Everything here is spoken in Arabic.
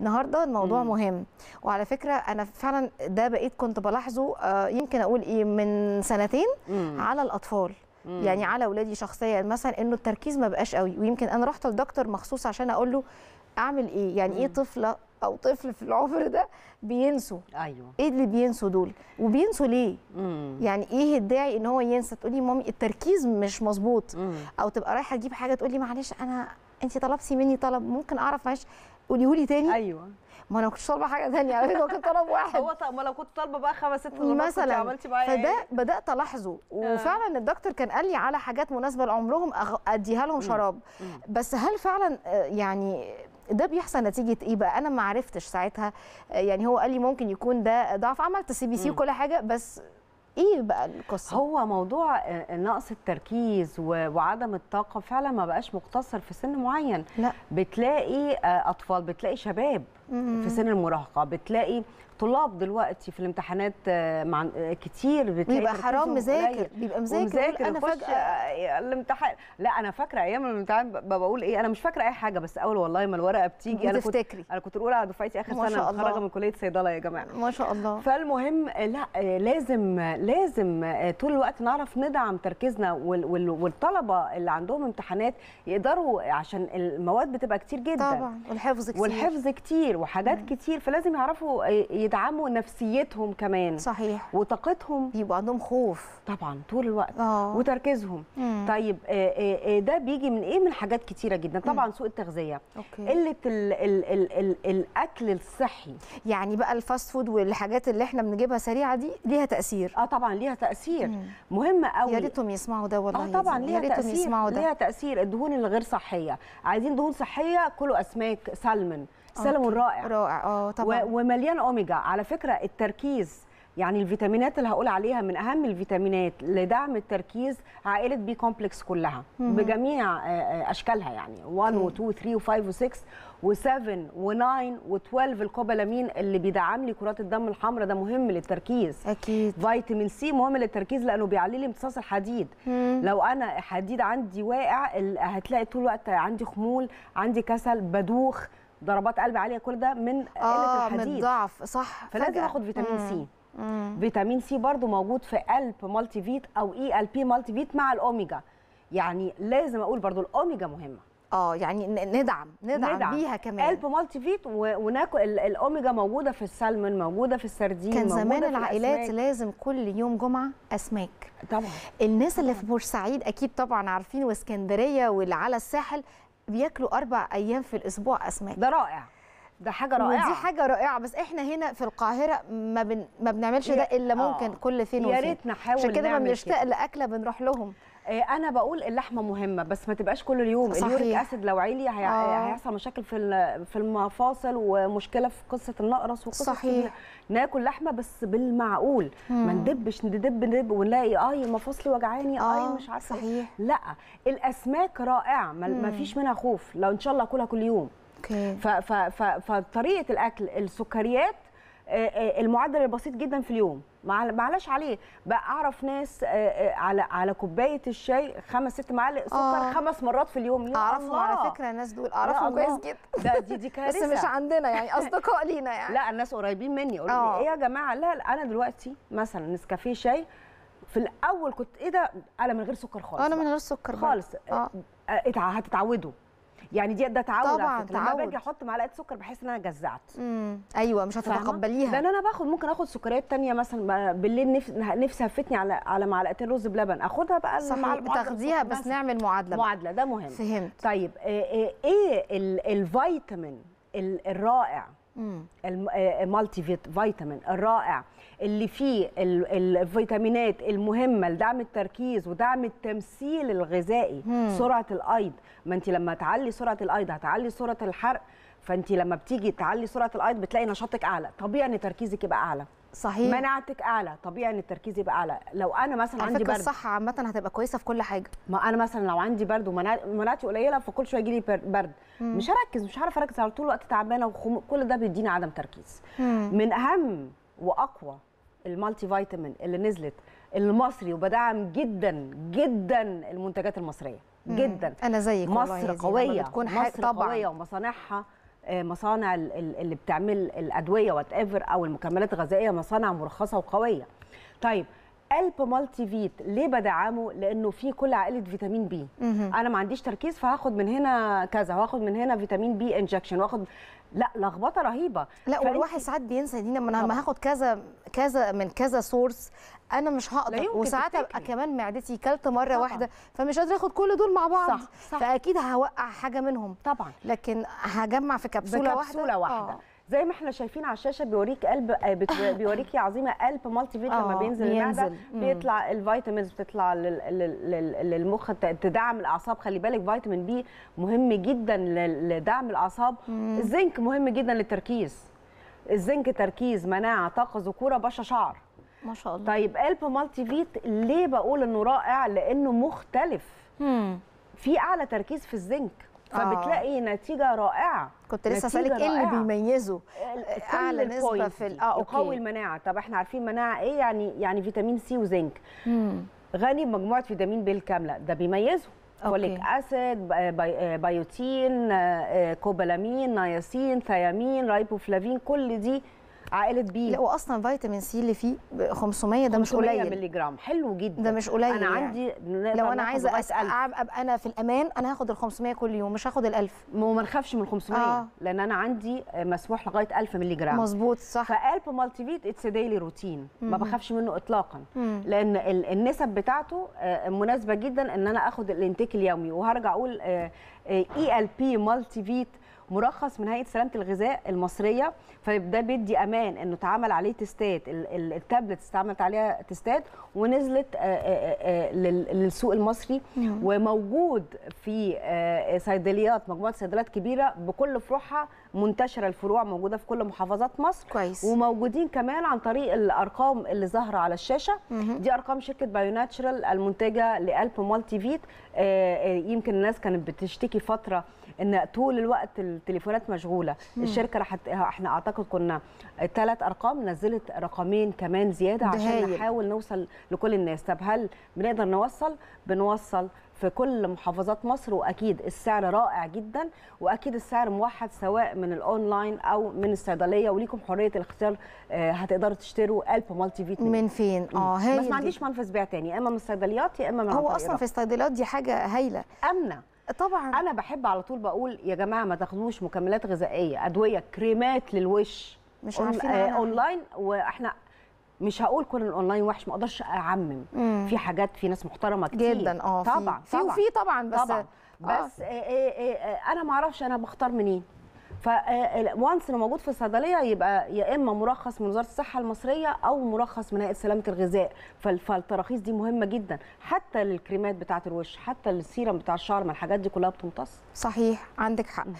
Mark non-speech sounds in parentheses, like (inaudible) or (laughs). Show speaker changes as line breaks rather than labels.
النهارده الموضوع م. مهم وعلى فكره انا فعلا ده بقيت كنت بلاحظه آه، يمكن اقول ايه من سنتين م. على الاطفال م. يعني على اولادي شخصيا مثلا انه التركيز ما بقاش قوي ويمكن انا رحت لدكتور مخصوص عشان اقول له اعمل ايه يعني ايه طفله او طفل في العمر ده بينسوا ايوه ايه اللي بينسوا دول وبينسوا ليه مم. يعني ايه الداعي ان هو ينسى تقولي مامي التركيز مش مظبوط او تبقى رايحه تجيب حاجه تقولي معلش انا انت طلبتي مني طلب ممكن اعرف معلش قوليهولي تاني ايوه ما انا ما كنتش طالبه حاجه ثانيه انا كنت طالب واحد هو
طب ما لو كنت طالبه بقى خمس ست مرات مثلا عملتي معايا فده ايه؟
بدات الاحظه آه. وفعلا الدكتور كان قال لي على حاجات مناسبه لعمرهم اديها لهم شراب بس هل فعلا آه، يعني ده بيحصل نتيجه ايه بقى انا ما عرفتش ساعتها آه، يعني هو قال لي ممكن يكون ده ضعف عملت سي بي سي وكل حاجه بس ايه بقى القصه هو موضوع آه، نقص التركيز وعدم
الطاقه فعلا ما بقاش مقتصر في سن معين لا. بتلاقي آه، اطفال بتلاقي شباب في سن المراهقه بتلاقي طلاب دلوقتي في الامتحانات آه، مع آه، كتير بتلاقي بيبقى حرام مذاكر بيبقى مذاكر, انا فجاه الامتحان لا انا فاكره ايام الامتحان بقول ايه انا مش فاكره اي حاجه بس اول والله ما الورقه بتيجي انا كنت انا كنت على دفعتي اخر سنه متخرجه من كليه صيدله يا جماعه ما شاء الله فالمهم لا آه، لازم لازم طول الوقت نعرف ندعم تركيزنا والطلبه اللي عندهم امتحانات يقدروا عشان المواد بتبقى كتير جدا طبعا والحفظ كتير والحفظ كتير كتير وحاجات مم. كتير فلازم يعرفوا آه، يدعموا نفسيتهم كمان صحيح وطاقتهم يبقى عندهم خوف طبعا طول الوقت أوه. وتركيزهم مم. طيب آه، آه، ده بيجي من ايه من حاجات كتيره جدا طبعا مم. سوء التغذيه قله الاكل
الصحي يعني بقى الفاست فود والحاجات اللي احنا بنجيبها سريعه دي ليها تاثير اه طبعا ليها تاثير مم. مهم قوي يا ريتهم يسمعوا ده والله اه طبعا ليها تاثير يسمعوا ده.
ليها تاثير الدهون الغير صحيه عايزين دهون صحيه كلوا اسماك سالمون سلمون رائع رائع اه طبعا ومليان اوميجا على فكره التركيز يعني الفيتامينات اللي هقول عليها من اهم الفيتامينات لدعم التركيز عائله بي كومبلكس كلها مم. بجميع آه، آه، اشكالها يعني 1 و2 و3 و5 و6 و7 و9 و12 الكوبالامين اللي بيدعم لي كرات الدم الحمراء ده مهم للتركيز اكيد فيتامين سي مهم للتركيز لانه بيعلي لي امتصاص الحديد مم. لو انا حديد عندي واقع هتلاقي طول الوقت عندي خمول عندي كسل بدوخ ضربات قلب عاليه كل ده من قله آه الحديد من الضعف صح فلازم فجأة. اخد فيتامين مم. سي مم. فيتامين سي برضو موجود في قلب مالتي فيت او اي e ال بي مالتي فيت مع الاوميجا يعني لازم اقول برضو الاوميجا مهمه اه يعني ندعم ندعم, ندعم. بيها كمان قلب مالتي فيت وناكل الاوميجا موجوده في السلمون موجوده في السردين كان زمان العائلات الأسماك.
لازم كل يوم جمعه اسماك طبعا الناس اللي في بورسعيد اكيد طبعا عارفين واسكندريه واللي على الساحل بياكلوا اربع ايام في الاسبوع اسماك ده رائع ده حاجه رائعه ودي حاجه رائعه بس احنا هنا في القاهره ما بن... ما بنعملش ده الا ممكن آه. كل فين وفين يا ريت نحاول عشان كده ما بنشتاق لاكله بنروح لهم آه، انا بقول اللحمه
مهمه بس ما تبقاش كل يوم اليوريك اسيد لو عالي هي... آه. آه، هيحصل مشاكل في في المفاصل ومشكله في قصه النقرس وقصه صحيح. ناكل لحمه بس بالمعقول مم. ما ندبش ندب ندب ونلاقي اي مفاصلي وجعاني آه. اي مش عارفه إيه. صحيح لا الاسماك رائعه ما فيش منها خوف لو ان شاء الله اكلها كل يوم اوكي فطريقه الاكل السكريات آه، آه، المعدل البسيط جدا في اليوم معلاش عليه بقى اعرف ناس آه، على على كوبايه الشاي خمس ست معالق سكر آه. خمس مرات في اليوم اعرفهم على فكره الناس دول اعرفهم كويس جدا ده دي دي (laughs) كارثه بس مش عندنا يعني (laughs) اصدقاء لينا يعني لا الناس قريبين مني يقولوا آه. ايه يا جماعه لا انا دلوقتي مثلا نسكافيه شاي في الاول كنت ايه ده انا من غير سكر خالص انا من غير سكر خالص آه. هتتعودوا يعني دي ده تعود طبعا تعود لما باجي احط معلقه سكر بحس ان انا جزعت امم ايوه مش هتتقبليها لان انا باخد ممكن اخد سكريات ثانيه مثلا بالليل نفسي فتني هفتني على على معلقتين رز بلبن اخدها بقى صح بتاخديها بس نعمل معادله معادله ده مهم فهمت طيب ايه, إيه،, إيه الفيتامين الرائع المالتي آه، فيتامين آه، الرائع اللي فيه الفيتامينات المهمه لدعم التركيز ودعم التمثيل الغذائي مم. سرعه الايض ما انت لما تعلي سرعه الايض هتعلي سرعه الحرق فانت لما بتيجي تعلي سرعه الايض بتلاقي نشاطك اعلى طبيعي ان تركيزك يبقى اعلى صحيح مناعتك اعلى طبيعي ان التركيز يبقى اعلى لو انا مثلا عندي برد الصحه عامه هتبقى كويسه في كل حاجه ما انا مثلا لو عندي برد ومناعتي قليله فكل شويه يجيلي برد مم. مش هركز مش هعرف اركز على طول الوقت تعبانه وخم... كل ده بيديني عدم تركيز مم. من اهم واقوى المالتي فيتامين اللي نزلت المصري وبدعم جدا جدا المنتجات المصريه مم. جدا انا زيك مصر قويه تكون مصر طبعا. قويه ومصانعها آه، مصانع اللي بتعمل الادويه وات او المكملات الغذائيه مصانع مرخصه وقويه طيب الب مالتي فيت ليه بدعمه لانه في كل عائله فيتامين بي انا ما عنديش تركيز فهاخد من هنا كذا واخد من هنا فيتامين بي انجكشن واخد لا
لخبطه رهيبه لا فأنت... والواحد ساعات بينسى دي لما انا هاخد كذا كذا من كذا سورس انا مش هقدر وساعات ابقى كمان معدتي كلت مره طبعًا. واحده فمش قادره اخد كل دول مع بعض صح. صح. فاكيد هوقع حاجه منهم طبعا لكن هجمع في كبسوله, بكبسولة واحده, واحدة. آه.
زي ما احنا شايفين على الشاشه بيوريك قلب آه، آه. بيوريك يا عظيمه قلب مالتي فيت لما آه، بينزل المعده بيطلع الفيتامينز بتطلع للمخ تدعم الاعصاب خلي بالك فيتامين بي مهم جدا لدعم الاعصاب الزنك مهم جدا للتركيز الزنك تركيز مناعه طاقه ذكوره بشره شعر ما شاء الله طيب قلب مالتي فيت ليه بقول انه رائع لانه مختلف في اعلى تركيز في الزنك فبتلاقي آه. نتيجه رائعه كنت لسه اسالك ايه اللي بيميزه
اعلى نسبه في اه اوكي يقوي
المناعه طب احنا عارفين مناعه ايه يعني يعني فيتامين سي وزنك غني بمجموعه فيتامين بي الكامله ده بيميزه فوليك اسيد بايوتين آه، آه، آه، كوبالامين نياسين ثيامين
رايبوفلافين كل دي عائله بي لا واصلا فيتامين سي اللي فيه 500 ده مش قليل 500 مللي جرام حلو جدا ده مش قليل انا يعني. عندي لو انا عايزه ابقى انا في الامان انا هاخد ال 500 كل يوم مش هاخد ال 1000 وما نخافش من 500 آه. لان انا عندي
مسموح لغايه 1000 مللي جرام مظبوط
صح فالب مالتي فيت اتس ديلي روتين ما بخافش منه
اطلاقا مم. لان النسب بتاعته آه، مناسبه جدا ان انا اخد الانتيك اليومي وهرجع اقول اي ال بي مالتي فيت مرخص من هيئه سلامه الغذاء المصريه فده بيدي امان انه اتعمل عليه تيستات التابلت اتعملت عليها تيستات ونزلت آه، آه، آه، للسوق المصري نعم. وموجود في صيدليات مجموعه صيدليات كبيره بكل فروعها منتشره الفروع موجوده في كل محافظات مصر كويس. وموجودين كمان عن طريق الارقام اللي ظاهره على الشاشه دي ارقام شركه بايو المنتجه لالب مالتي فيت آه، آه، يمكن الناس كانت بتشتكي فتره ان طول الوقت التليفونات مشغوله مم. الشركه راح احنا اعتقد كنا ثلاث ارقام نزلت رقمين كمان زياده عشان نحاول نوصل لكل الناس طب هل بنقدر نوصل بنوصل في كل محافظات مصر واكيد السعر رائع جدا واكيد السعر موحد سواء من الاونلاين او من الصيدليه وليكم حريه الاختيار آه، هتقدروا تشتروا الب مالتي فيتامين من فين اه هي بس ما عنديش منفذ بيع تاني يا اما من الصيدليات يا اما من هو اصلا في الصيدليات دي حاجه هايله امنه طبعا انا بحب على طول بقول يا جماعه ما تاخدوش مكملات غذائيه ادويه كريمات للوش مش عارفين آه، اونلاين واحنا مش هقول كل الاونلاين وحش ما اقدرش اعمم مم. في حاجات في ناس محترمه كتير جدا اه طبعا في وفي طبعا بس طبعا آه. بس آه. إيه إيه انا ما اعرفش انا بختار منين فوانس آه، لو موجود في الصيدليه يبقى يا اما مرخص من وزاره الصحه المصريه او مرخص من هيئه سلامه الغذاء فالتراخيص دي مهمه جدا حتى للكريمات بتاعه الوش حتى للسيرم بتاع الشعر ما الحاجات دي كلها بتمتص صحيح عندك حق